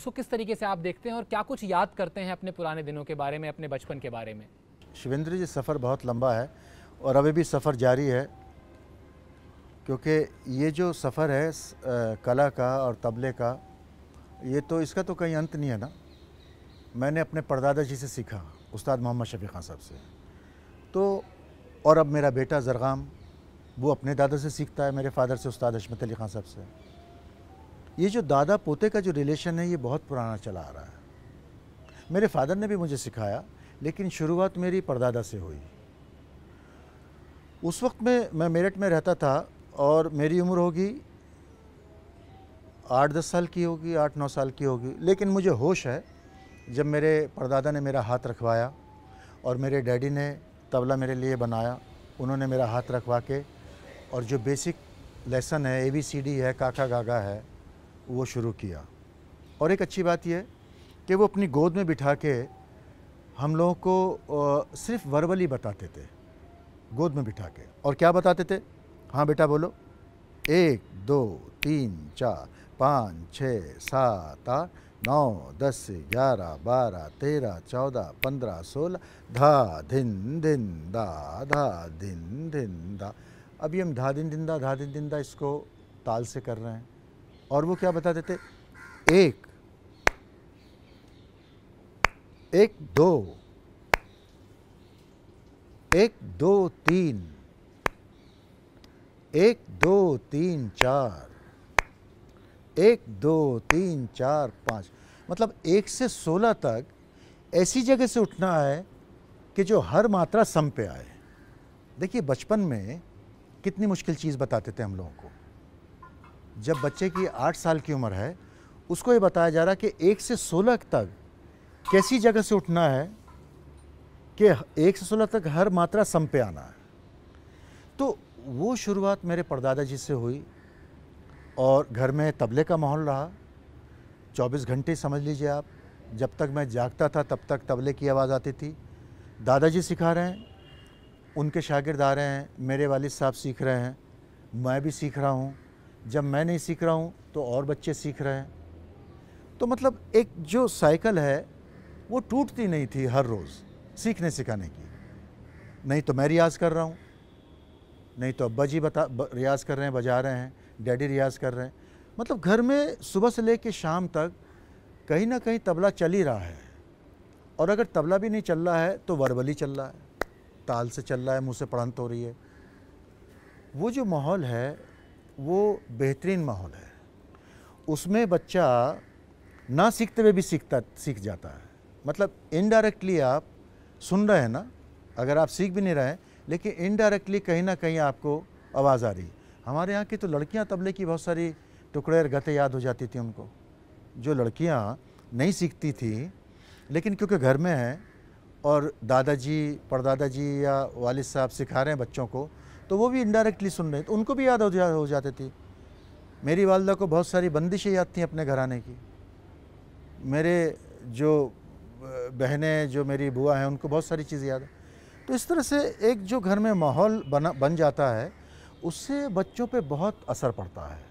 उसको किस तरीके से आप देखते हैं और क्या कुछ याद करते हैं अपने पुराने दिनों के बारे में अपने बचपन के बारे में शिवेंद्र जी सफ़र बहुत लंबा है और अभी भी सफ़र जारी है क्योंकि ये जो सफ़र है कला का और तबले का ये तो इसका तो कहीं अंत नहीं है ना मैंने अपने परदादा जी से सीखा उस्ताद मोहम्मद शफी खान साहब से तो और अब मेरा बेटा ज़रगाम वो अपने दादा से सीखता है मेरे फादर से उस्ताद अशमत अली खान साहब से ये जो दादा पोते का जो रिलेशन है ये बहुत पुराना चला आ रहा है मेरे फादर ने भी मुझे सिखाया लेकिन शुरुआत मेरी परदादा से हुई उस वक्त में मैं मेरठ में रहता था और मेरी उम्र होगी आठ दस साल की होगी आठ नौ साल की होगी लेकिन मुझे होश है जब मेरे परदादा ने मेरा हाथ रखवाया और मेरे डैडी ने तबला मेरे लिए बनाया उन्होंने मेरा हाथ रखवा के और जो बेसिक लेसन है ए बी सी डी है काका गागा है वो शुरू किया और एक अच्छी बात यह कि वो अपनी गोद में बिठा के हम लोगों को सिर्फ वर्बली बताते थे गोद में बिठा के और क्या बताते थे हाँ बेटा बोलो एक दो तीन चार पाँच छः सात आठ नौ दस ग्यारह बारह तेरह चौदह पंद्रह सोलह धा धिन धिन दा धा धिन धिन दा अभी हम धा दिन धिन दा धा दिन धिन दा इसको ताल से कर रहे हैं और वो क्या बताते थे एक एक दो एक दो तीन एक दो तीन चार एक दो तीन चार पाँच मतलब एक से सोलह तक ऐसी जगह से उठना है कि जो हर मात्रा सम पे आए देखिए बचपन में कितनी मुश्किल चीज़ बताते थे हम लोगों को जब बच्चे की आठ साल की उम्र है उसको ये बताया जा रहा है कि एक से सोलह तक कैसी जगह से उठना है कि एक से सोलह तक हर मात्रा सम पे आना है तो वो शुरुआत मेरे परदादा जी से हुई और घर में तबले का माहौल रहा 24 घंटे समझ लीजिए आप जब तक मैं जागता था तब तक तबले की आवाज़ आती थी दादाजी सिखा रहे हैं उनके शागिर्द आ रहे हैं मेरे वालिद साहब सीख रहे हैं मैं भी सीख रहा हूँ जब मैं नहीं सीख रहा हूँ तो और बच्चे सीख रहे हैं तो मतलब एक जो साइकिल है वो टूटती नहीं थी हर रोज़ सीखने सिखाने की नहीं तो मैं रियाज़ कर रहा हूँ नहीं तो अब्बा जी बता ब, रियाज़ कर रहे हैं बजा रहे हैं डैडी रियाज़ कर रहे हैं मतलब घर में सुबह से ले कर शाम तक कहीं ना कहीं तबला चल ही रहा है और अगर तबला भी नहीं चल रहा है तो वर्बली चल रहा है ताल से चल रहा है मुँह से पढ़ंत हो रही है वो जो माहौल है वो बेहतरीन माहौल है उसमें बच्चा ना सीखते हुए भी सीखता सीख जाता है मतलब इनडायरेक्टली आप सुन रहे हैं ना अगर आप सीख भी नहीं रहे लेकिन इनडायरेक्टली कहीं ना कहीं आपको आवाज़ आ रही हमारे यहाँ की तो लड़कियाँ तबले की बहुत सारी टुकड़े और गते याद हो जाती थी उनको जो लड़कियाँ नहीं सीखती थी लेकिन क्योंकि घर में हैं और दादाजी परदादाजी या वालिद साहब सिखा रहे हैं बच्चों को तो वो भी इनडायरेक्टली सुन रहे थे उनको भी याद हो जा हो जाती थी मेरी वालदा को बहुत सारी बंदिशें याद थी अपने घराने की मेरे जो बहनें जो मेरी बुआ हैं उनको बहुत सारी चीज़ें याद तो इस तरह से एक जो घर में माहौल बना बन जाता है उससे बच्चों पे बहुत असर पड़ता है